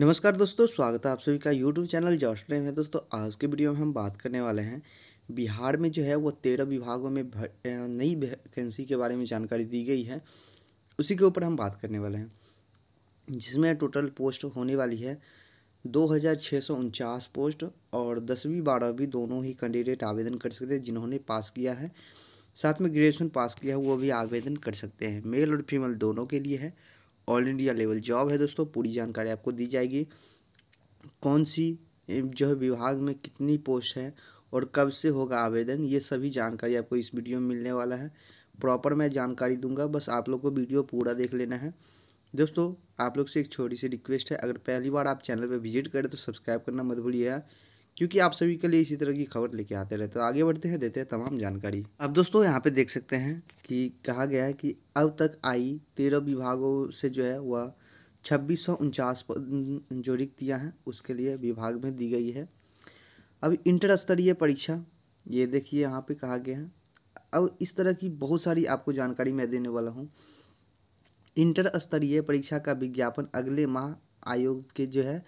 नमस्कार दोस्तों स्वागत है आप सभी का यूट्यूब चैनल जॉस्ट्रेम है दोस्तों आज के वीडियो में हम बात करने वाले हैं बिहार में जो है वो तेरह विभागों में नई वैकेंसी के बारे में जानकारी दी गई है उसी के ऊपर हम बात करने वाले हैं जिसमें टोटल पोस्ट होने वाली है दो हज़ार पोस्ट और दसवीं बारहवीं दोनों ही कैंडिडेट आवेदन कर सकते हैं जिन्होंने पास किया है साथ में ग्रेजुएशन पास किया है वो भी आवेदन कर सकते हैं मेल और फीमेल दोनों के लिए है ऑल इंडिया लेवल जॉब है दोस्तों पूरी जानकारी आपको दी जाएगी कौन सी जो है विभाग में कितनी पोस्ट है और कब से होगा आवेदन ये सभी जानकारी आपको इस वीडियो में मिलने वाला है प्रॉपर मैं जानकारी दूंगा बस आप लोग को वीडियो पूरा देख लेना है दोस्तों आप लोग से एक छोटी सी रिक्वेस्ट है अगर पहली बार आप चैनल पर विजिट करें तो सब्सक्राइब करना मत भूलिएगा क्योंकि आप सभी के लिए इसी तरह की खबर लेके आते रहते तो आगे बढ़ते हैं देते हैं तमाम जानकारी अब दोस्तों यहाँ पे देख सकते हैं कि कहा गया है कि अब तक आई तेरह विभागों से जो है वह छब्बीस सौ उनचास जो रिक्तियाँ हैं उसके लिए विभाग में दी गई है अब इंटर स्तरीय परीक्षा ये देखिए यहाँ पे कहा गया है अब इस तरह की बहुत सारी आपको जानकारी मैं देने वाला हूँ इंटर स्तरीय परीक्षा का विज्ञापन अगले माह आयोग के जो है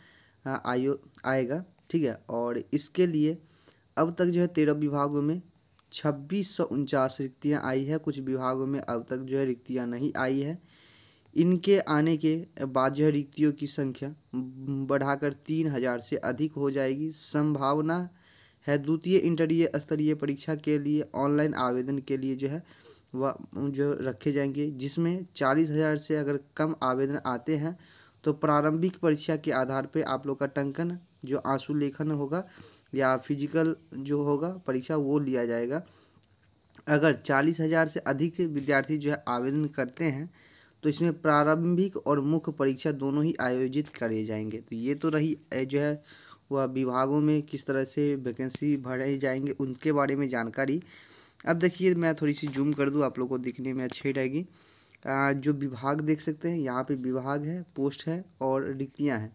आयोग आएगा ठीक है और इसके लिए अब तक जो है तेरह विभागों में छब्बीस सौ उनचास रिक्तियाँ आई है कुछ विभागों में अब तक जो है रिक्तियाँ नहीं आई है इनके आने के बाद जो है रिक्तियों की संख्या बढ़ाकर तीन हजार से अधिक हो जाएगी संभावना है द्वितीय इंटरीय स्तरीय परीक्षा के लिए ऑनलाइन आवेदन के लिए जो है वह जो रखे जाएंगे जिसमें चालीस हज़ार से अगर कम आवेदन आते हैं तो प्रारंभिक परीक्षा के आधार पर आप लोग का टंकन जो आंसू लेखन होगा या फिजिकल जो होगा परीक्षा वो लिया जाएगा अगर चालीस हज़ार से अधिक विद्यार्थी जो है आवेदन करते हैं तो इसमें प्रारंभिक और मुख्य परीक्षा दोनों ही आयोजित करे जाएंगे तो ये तो रही जो है वह विभागों में किस तरह से वैकेंसी भरे जाएंगे उनके बारे में जानकारी अब देखिए मैं थोड़ी सी जूम कर दूँ आप लोग को दिखने में अच्छी रहेगी जो विभाग देख सकते हैं यहाँ पे विभाग है पोस्ट है और रिक्तियाँ हैं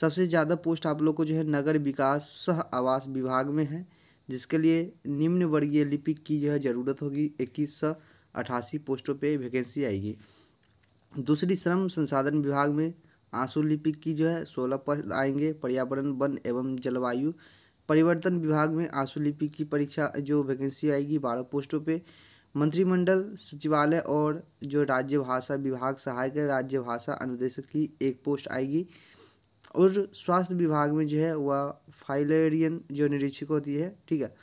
सबसे ज़्यादा पोस्ट आप लोग को जो है नगर विकास सह आवास विभाग में है जिसके लिए निम्न वर्गीय लिपिक की जो है ज़रूरत होगी इक्कीस सौ अठासी पोस्टों पे वैकेंसी आएगी दूसरी श्रम संसाधन विभाग में आंसू लिपिक की जो है सोलह पद आएंगे पर्यावरण वन एवं जलवायु परिवर्तन विभाग में आंसू लिपिक की परीक्षा जो वैकेंसी आएगी बारह पोस्टों पर मंत्रिमंडल सचिवालय और जो राज्य भाषा विभाग सहायक राज्य भाषा अनुदेशक की एक पोस्ट आएगी और स्वास्थ्य विभाग में जो है वह फाइलेरियन जो निरीक्षक होती है ठीक है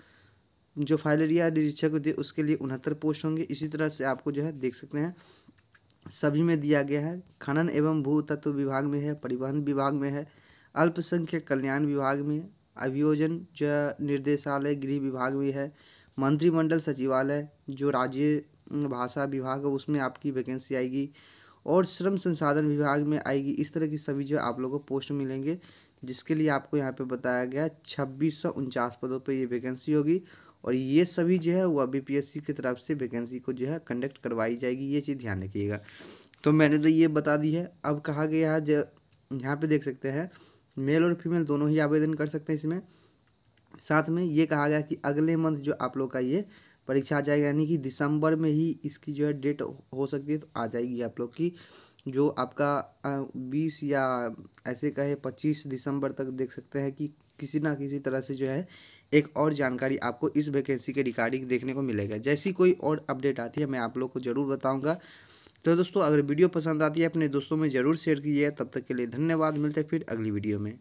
जो फाइलेरिया निरीक्षक होती है उसके लिए उनहत्तर पोस्ट होंगे इसी तरह से आपको जो है देख सकते हैं सभी में दिया गया है खनन एवं भू तत्व विभाग में है परिवहन विभाग में है अल्पसंख्यक कल्याण विभाग में अभियोजन जो निर्देशालय गृह विभाग में है मंत्रिमंडल सचिवालय जो राज्य भाषा विभाग है उसमें आपकी वैकेंसी आएगी और श्रम संसाधन विभाग में आएगी इस तरह की सभी जो आप लोगों को पोस्ट मिलेंगे जिसके लिए आपको यहाँ पे बताया गया छब्बीस सौ उनचास पदों पे ये वैकेंसी होगी और ये सभी जो है वह बीपीएससी की तरफ से वैकेंसी को जो है कंडक्ट करवाई जाएगी ये चीज़ ध्यान रखिएगा तो मैंने तो ये बता दी है अब कहा गया है जो यहाँ पर देख सकते हैं मेल और फीमेल दोनों ही आवेदन कर सकते हैं इसमें साथ में ये कहा गया कि अगले मंथ जो आप लोग का ये परीक्षा आ जाएगा यानी कि दिसंबर में ही इसकी जो है डेट हो सकती है तो आ जाएगी आप लोग की जो आपका बीस या ऐसे कहे पच्चीस दिसंबर तक देख सकते हैं कि किसी ना किसी तरह से जो है एक और जानकारी आपको इस वैकेंसी के रिकॉर्डिंग देखने को मिलेगा जैसी कोई और अपडेट आती है मैं आप लोग को ज़रूर बताऊँगा तो दोस्तों अगर वीडियो पसंद आती है अपने दोस्तों में ज़रूर शेयर कीजिए तब तक के लिए धन्यवाद मिलते हैं फिर अगली वीडियो में